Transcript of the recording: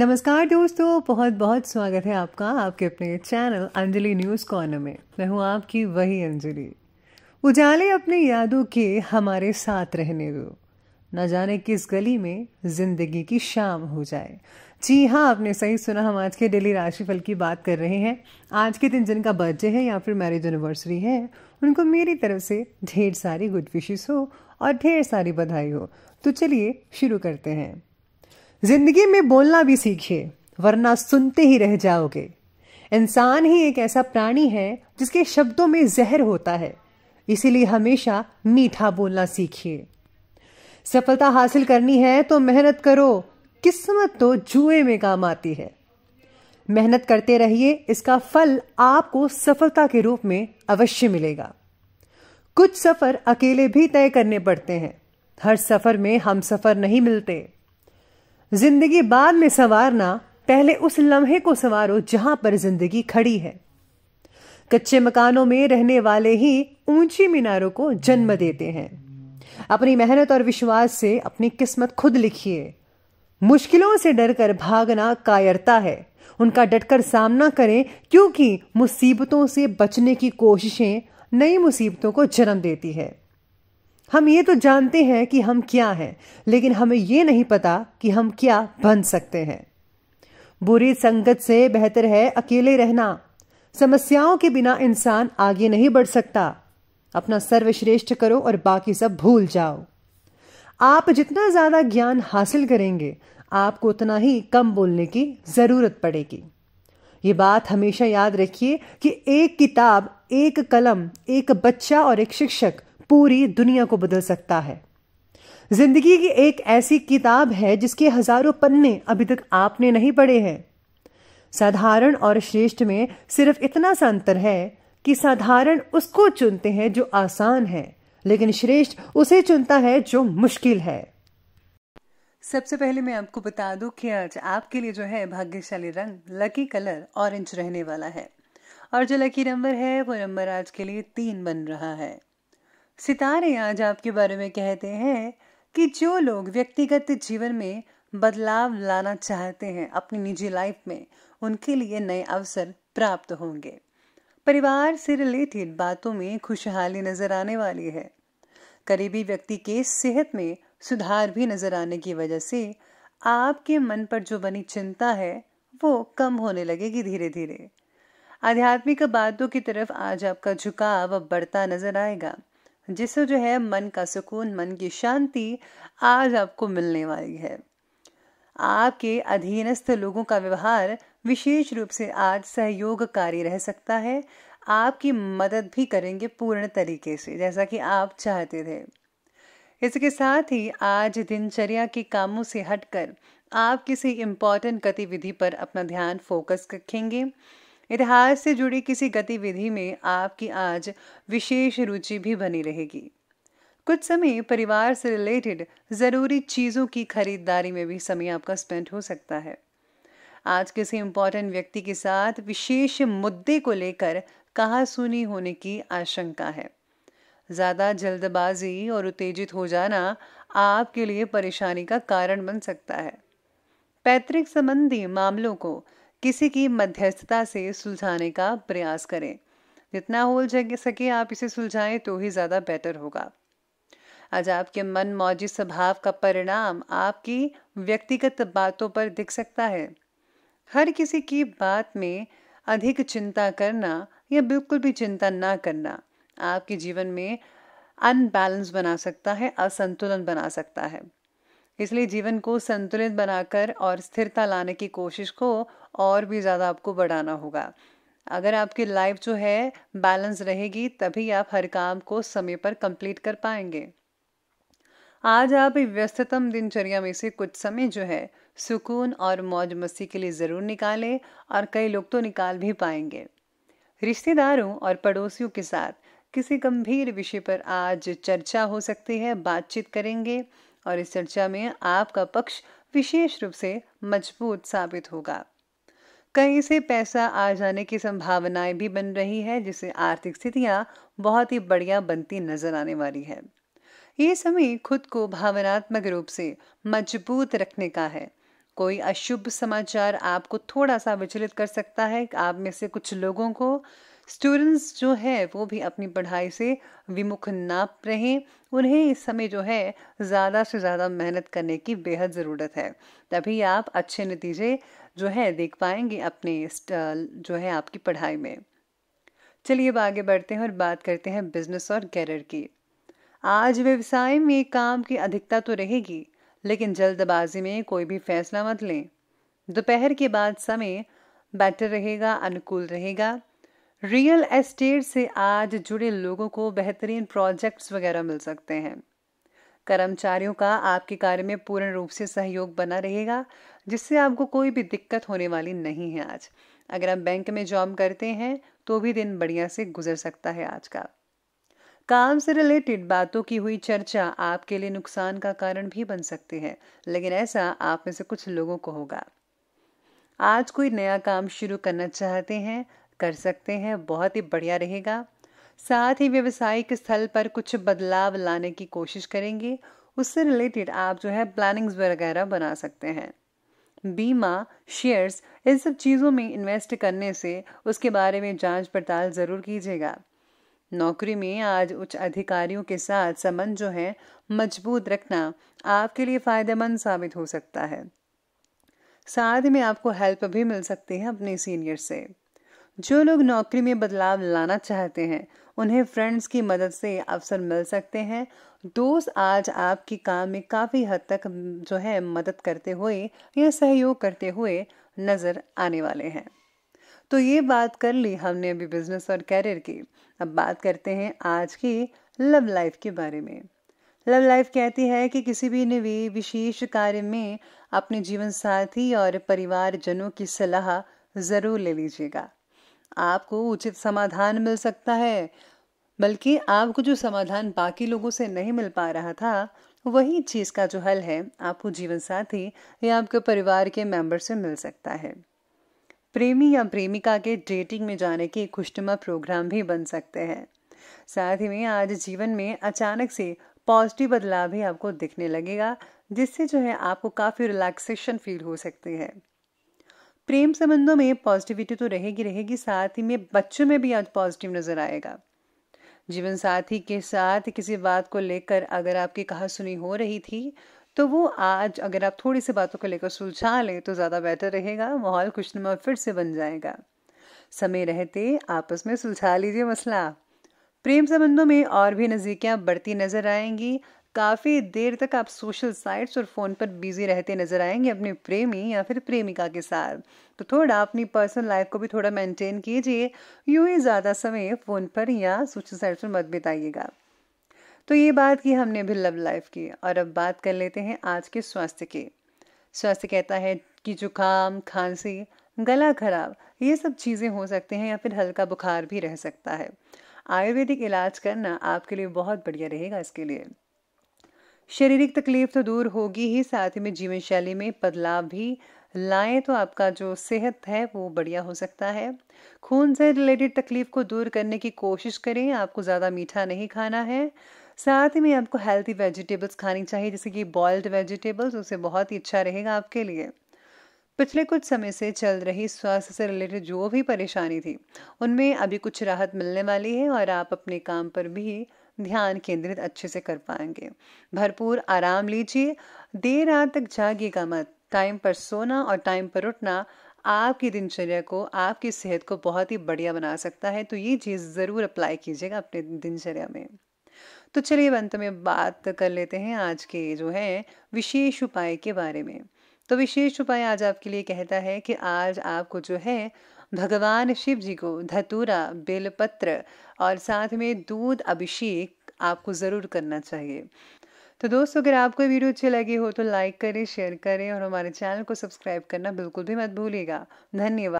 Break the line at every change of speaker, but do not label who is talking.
नमस्कार दोस्तों बहुत बहुत स्वागत है आपका आपके अपने चैनल अंजलि न्यूज़ कॉर्नर में मैं हूँ आपकी वही अंजलि उजाले अपने यादों के हमारे साथ रहने दो न जाने किस गली में जिंदगी की शाम हो जाए जी हाँ आपने सही सुना हम आज के डेली राशिफल की बात कर रहे हैं आज के दिन जिनका बर्थडे है या फिर मैरिज एनिवर्सरी है उनको मेरी तरफ से ढेर सारी गुड विशेष हो और ढेर सारी बधाई हो तो चलिए शुरू करते हैं जिंदगी में बोलना भी सीखिए वरना सुनते ही रह जाओगे इंसान ही एक ऐसा प्राणी है जिसके शब्दों में जहर होता है इसीलिए हमेशा मीठा बोलना सीखिए सफलता हासिल करनी है तो मेहनत करो किस्मत तो जुए में काम आती है मेहनत करते रहिए इसका फल आपको सफलता के रूप में अवश्य मिलेगा कुछ सफ़र अकेले भी तय करने पड़ते हैं हर सफ़र में हम सफ़र नहीं मिलते जिंदगी बाद में संवारना पहले उस लम्हे को संवारो जहां पर जिंदगी खड़ी है कच्चे मकानों में रहने वाले ही ऊंची मीनारों को जन्म देते हैं अपनी मेहनत और विश्वास से अपनी किस्मत खुद लिखिए मुश्किलों से डरकर भागना कायरता है उनका डटकर सामना करें क्योंकि मुसीबतों से बचने की कोशिशें नई मुसीबतों को जन्म देती है हम ये तो जानते हैं कि हम क्या हैं लेकिन हमें ये नहीं पता कि हम क्या बन सकते हैं बुरी संगत से बेहतर है अकेले रहना समस्याओं के बिना इंसान आगे नहीं बढ़ सकता अपना सर्वश्रेष्ठ करो और बाकी सब भूल जाओ आप जितना ज़्यादा ज्ञान हासिल करेंगे आपको उतना ही कम बोलने की ज़रूरत पड़ेगी ये बात हमेशा याद रखिए कि एक किताब एक कलम एक बच्चा और एक शिक्षक पूरी दुनिया को बदल सकता है जिंदगी की एक ऐसी किताब है जिसके हजारों पन्ने अभी तक आपने नहीं पढ़े हैं साधारण और श्रेष्ठ में सिर्फ इतना सा अंतर है कि साधारण उसको चुनते हैं जो आसान है लेकिन श्रेष्ठ उसे चुनता है जो मुश्किल है सबसे पहले मैं आपको बता दूं कि आज आपके लिए जो है भाग्यशाली रंग लकी कलर ऑरेंज रहने वाला है और जो लकी नंबर है वो नंबर आज के लिए तीन बन रहा है सितारे आज आपके बारे में कहते हैं कि जो लोग व्यक्तिगत जीवन में बदलाव लाना चाहते हैं अपनी निजी लाइफ में उनके लिए नए अवसर प्राप्त होंगे परिवार से रिलेटेड बातों में खुशहाली नजर आने वाली है करीबी व्यक्ति के सेहत में सुधार भी नजर आने की वजह से आपके मन पर जो बनी चिंता है वो कम होने लगेगी धीरे धीरे आध्यात्मिक बातों की तरफ आज आपका झुकाव बढ़ता नजर आएगा जिससे जो है मन का सुकून मन की शांति आज आपको मिलने वाली है आपके अधीनस्थ लोगों का व्यवहार विशेष रूप से आज सहयोगकारी रह सकता है आपकी मदद भी करेंगे पूर्ण तरीके से जैसा कि आप चाहते थे इसके साथ ही आज दिनचर्या के कामों से हटकर आप किसी इम्पॉर्टेंट गतिविधि पर अपना ध्यान फोकस रखेंगे इतिहास से जुड़ी किसी गतिविधि में आपकी आज विशेष रुचि भी बनी रहेगी कुछ समय परिवार से रिलेटेड ज़रूरी चीज़ों की खरीदारी में भी समय आपका स्पेंड हो सकता है आज किसी इंपॉर्टेंट व्यक्ति के साथ विशेष मुद्दे को लेकर कहा सुनी होने की आशंका है ज़्यादा जल्दबाजी और उत्तेजित हो जाना आपके लिए परेशानी का कारण बन सकता है पैतृक संबंधी मामलों को किसी की मध्यस्थता से सुलझाने का प्रयास करें जितना हो सके आप इसे सुलझाएं तो ही ज़्यादा बेटर होगा आज आपके मन मौजी स्वभाव का परिणाम आपकी व्यक्तिगत बातों पर दिख सकता है हर किसी की बात में अधिक चिंता करना या बिल्कुल भी चिंता ना करना आपके जीवन में अनबैलेंस बना सकता है असंतुलन बना सकता है इसलिए जीवन को संतुलित बनाकर और स्थिरता लाने की कोशिश को और भी ज़्यादा आपको बढ़ाना होगा अगर आपकी लाइफ जो है बैलेंस रहेगी तभी आप हर काम को समय पर कंप्लीट कर पाएंगे आज आप व्यस्ततम दिनचर्या में से कुछ समय जो है सुकून और मौज मस्ती के लिए ज़रूर निकालें और कई लोग तो निकाल भी पाएंगे रिश्तेदारों और पड़ोसियों के साथ किसी गंभीर विषय पर आज चर्चा हो सकती है बातचीत करेंगे और इस चर्चा में आपका पक्ष विशेष रूप से मजबूत साबित होगा कहीं से पैसा आ जाने की संभावनाएं भी बन रही है जिससे आर्थिक स्थितियां बहुत ही बढ़िया बनती नजर आने वाली है ये समय खुद को भावनात्मक रूप से मजबूत रखने का है कोई अशुभ समाचार आपको थोड़ा सा विचलित कर सकता है आप में से कुछ लोगों को स्टूडेंट्स जो है वो भी अपनी पढ़ाई से विमुख ना रहें उन्हें इस समय जो है ज़्यादा से ज़्यादा मेहनत करने की बेहद ज़रूरत है तभी आप अच्छे नतीजे जो है देख पाएंगे अपने जो है आपकी पढ़ाई में चलिए अब आगे बढ़ते हैं और बात करते हैं बिजनेस और कैरियर की आज व्यवसाय में काम की अधिकता तो रहेगी लेकिन जल्दबाजी में कोई भी फैसला मत लें दोपहर के बाद समय बेटर रहेगा अनुकूल रहेगा रियल एस्टेट से आज जुड़े लोगों को बेहतरीन प्रोजेक्ट्स वगैरह मिल सकते हैं कर्मचारियों का आपके कार्य में पूर्ण रूप से सहयोग बना रहेगा जिससे आपको कोई भी दिक्कत होने वाली नहीं है आज अगर आप बैंक में जॉब करते हैं तो भी दिन बढ़िया से गुजर सकता है आज का काम से रिलेटेड बातों की हुई चर्चा आपके लिए नुकसान का कारण भी बन सकती है लेकिन ऐसा आप में से कुछ लोगों को होगा आज कोई नया काम शुरू करना चाहते हैं कर सकते हैं बहुत ही बढ़िया रहेगा साथ ही व्यवसायिक स्थल पर कुछ बदलाव लाने की कोशिश करेंगे उससे रिलेटेड आप जो है प्लानिंग्स वगैरह बना सकते हैं बीमा शेयर्स इन सब चीज़ों में इन्वेस्ट करने से उसके बारे में जांच पड़ताल ज़रूर कीजिएगा नौकरी में आज उच्च अधिकारियों के साथ संबंध जो है मजबूत रखना आपके लिए फ़ायदेमंद साबित हो सकता है साथ में आपको हेल्प भी मिल सकती है अपने सीनियर से जो लोग नौकरी में बदलाव लाना चाहते हैं उन्हें फ्रेंड्स की मदद से अवसर मिल सकते हैं दोस्त आज आपके काम में काफ़ी हद तक जो है मदद करते हुए या सहयोग करते हुए नज़र आने वाले हैं तो ये बात कर ली हमने अभी बिजनेस और कैरियर की अब बात करते हैं आज की लव लाइफ के बारे में लव लाइफ कहती है कि किसी भी नवे विशेष कार्य में अपने जीवन साथी और परिवार जनों की सलाह ज़रूर ले लीजिएगा आपको उचित समाधान मिल सकता है बल्कि आपको जो समाधान बाकी लोगों से नहीं मिल पा रहा था वही चीज़ का जो हल है आपको जीवन साथी या आपके परिवार के मेंबर से मिल सकता है प्रेमी या प्रेमिका के डेटिंग में जाने के खुशनुमा प्रोग्राम भी बन सकते हैं साथ ही में आज जीवन में अचानक से पॉजिटिव बदलाव भी आपको दिखने लगेगा जिससे जो है आपको काफ़ी रिलैक्सेशन फील हो सकती है प्रेम संबंधों में पॉजिटिविटी तो रहेगी रहेगी साथ ही में बच्चों में भी आज पॉजिटिव नजर आएगा जीवन साथी के साथ किसी बात को लेकर अगर आपकी कहा सुनी हो रही थी तो वो आज अगर आप थोड़ी सी बातों को लेकर सुलझा लें तो ज़्यादा बेटर रहेगा माहौल खुशनुमा फिर से बन जाएगा समय रहते आपस में सुलझा लीजिए मसला प्रेम संबंधों में और भी नज़दीकियाँ बढ़ती नजर आएंगी काफ़ी देर तक आप सोशल साइट्स और फ़ोन पर बिजी रहते नजर आएंगे अपने प्रेमी या फिर प्रेमिका के साथ तो थोड़ा अपनी पर्सनल लाइफ को भी थोड़ा मेंटेन कीजिए यूँ ही ज़्यादा समय फ़ोन पर या सोशल साइट्स पर मत बिताइएगा तो ये बात की हमने भी लव लाइफ की और अब बात कर लेते हैं आज के स्वास्थ्य के स्वास्थ्य कहता है कि जुकाम खांसी गला खराब ये सब चीज़ें हो सकते हैं या फिर हल्का बुखार भी रह सकता है आयुर्वेदिक इलाज करना आपके लिए बहुत बढ़िया रहेगा इसके लिए शारीरिक तकलीफ तो दूर होगी ही साथ ही में जीवन शैली में बदलाव भी लाए तो आपका जो सेहत है वो बढ़िया हो सकता है खून से रिलेटेड तकलीफ को दूर करने की कोशिश करें आपको ज़्यादा मीठा नहीं खाना है साथ ही में आपको हेल्थी वेजिटेबल्स खानी चाहिए जैसे कि बॉइल्ड वेजिटेबल्स उसे बहुत ही अच्छा रहेगा आपके लिए पिछले कुछ समय से चल रही स्वास्थ्य से रिलेटेड जो भी परेशानी थी उनमें अभी कुछ राहत मिलने वाली है और आप अपने काम पर भी ध्यान केंद्रित अच्छे से कर पाएंगे भरपूर आराम लीजिए देर रात तक जागिएगा मत टाइम पर सोना और टाइम पर उठना आपकी दिनचर्या को आपकी सेहत को बहुत ही बढ़िया बना सकता है तो ये चीज़ ज़रूर अप्लाई कीजिएगा अपने दिनचर्या में तो चलिए अंत में बात कर लेते हैं आज के जो है विशेष उपाय के बारे में तो विशेष उपाय आज आपके लिए कहता है कि आज आपको जो है भगवान शिव जी को धतूरा बेलपत्र और साथ में दूध अभिषेक आपको ज़रूर करना चाहिए तो दोस्तों अगर आपको वीडियो अच्छी लगी हो तो लाइक करें शेयर करें और हमारे चैनल को सब्सक्राइब करना बिल्कुल भी मत भूलिएगा धन्यवाद